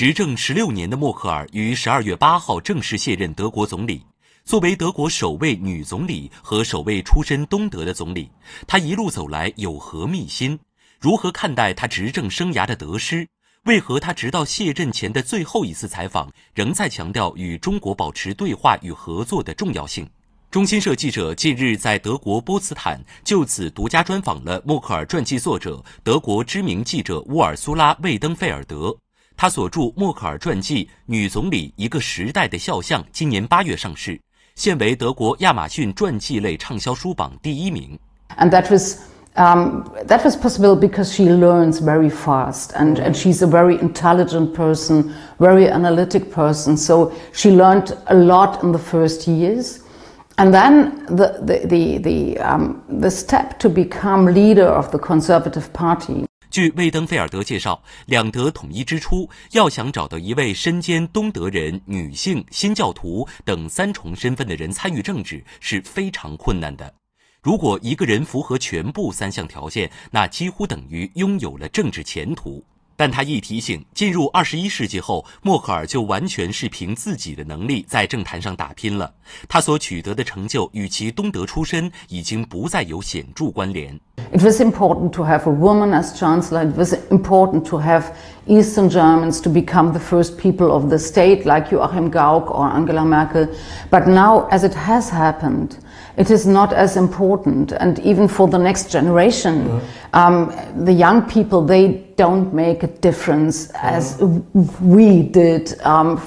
执政十六年的默克尔于十二月八号正式卸任德国总理。作为德国首位女总理和首位出身东德的总理，她一路走来有何秘辛？如何看待她执政生涯的得失？为何她直到卸任前的最后一次采访，仍在强调与中国保持对话与合作的重要性？中新社记者近日在德国波茨坦就此独家专访了默克尔传记作者、德国知名记者乌尔苏拉·魏登费尔德。他所著《默克尔传记》《女总理一个时代的肖像》今年八月上市，现为德国亚马逊传记类畅销书榜第一名。And that was Um, that was possible because she learns very fast and, and, she's a very intelligent person, very analytic person. So she learned a lot in the first years. And then the, the, the, the, um, the step to become leader of the Conservative Party 据魏登菲尔德介绍，两德统一之初，要想找到一位身兼东德人、女性、新教徒等三重身份的人参与政治是非常困难的。如果一个人符合全部三项条件，那几乎等于拥有了政治前途。但他亦提醒，进入二十一世纪后，默克尔就完全是凭自己的能力在政坛上打拼了。他所取得的成就与其东德出身已经不再有显著关联。It was important to have a woman as chancellor. It was important to have Eastern Germans to become the first people of the state, like Joachim Gauck or Angela Merkel. But now, as it has happened, it is not as important. And even for the next generation, um, the young people, they don't make a difference as we did um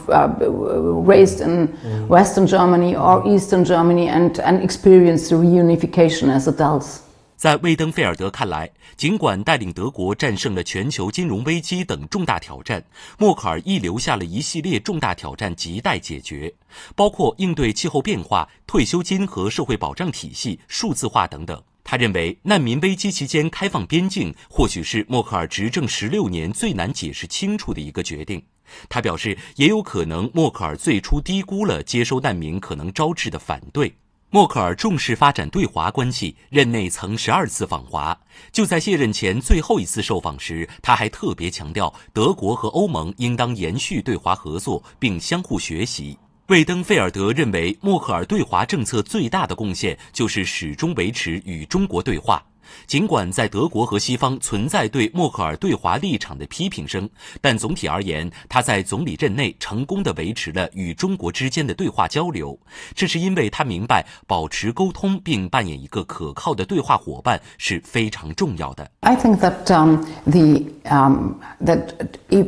raised in western germany or eastern germany and and experienced reunification as adults 在魏登菲尔德看来尽管带领德国战胜了全球金融危机等重大挑战默克尔亦留下了一系列重大挑战亟待解决包括应对气候变化退休金和社会保障体系数字化等等他认为，难民危机期间开放边境，或许是默克尔执政十六年最难解释清楚的一个决定。他表示，也有可能默克尔最初低估了接收难民可能招致的反对。默克尔重视发展对华关系，任内曾十二次访华。就在卸任前最后一次受访时，他还特别强调，德国和欧盟应当延续对华合作，并相互学习。魏登费尔德认为，默克尔对华政策最大的贡献就是始终维持与中国对话。尽管在德国和西方存在对默克尔对华立场的批评声，但总体而言，他在总理任内成功的维持了与中国之间的对话交流。这是因为他明白保持沟通并扮演一个可靠的对话伙伴是非常重要的。I think that um the um that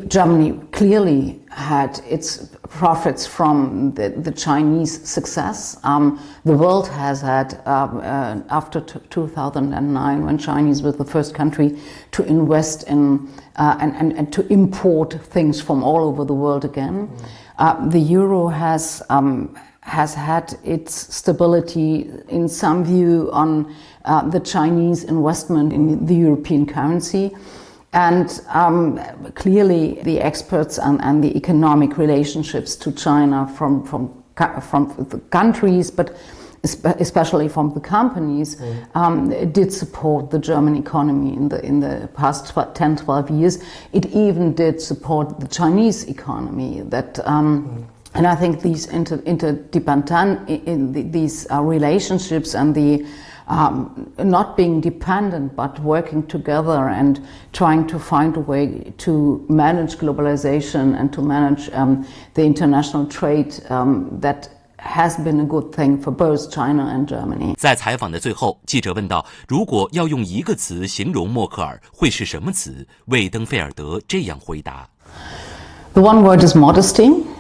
Germany clearly had its profits from the, the Chinese success. Um, the world has had, um, uh, after 2009, when Chinese was the first country to invest in uh, and, and, and, to import things from all over the world again. Mm. Uh, the euro has um, has had its stability in some view on uh, the Chinese investment in the European currency. And um, clearly, the experts and, and, the economic relationships to China from from from the countries, but especially from the companies, mm. um, did support the German economy in the in the past 10, 12 years. It even did support the Chinese economy. That. Um, mm. And I think these inter, interdependent in, in, these uh, relationships and the um, not being dependent, but working together and trying to find a way to manage globalization and to manage um, the international trade um, that has been a good thing for both China and Germany. 在采访的最后，记者问到：“如果要用一个词形容默克尔，会是什么词？”魏登菲尔德这样回答：“The one word is modesty.”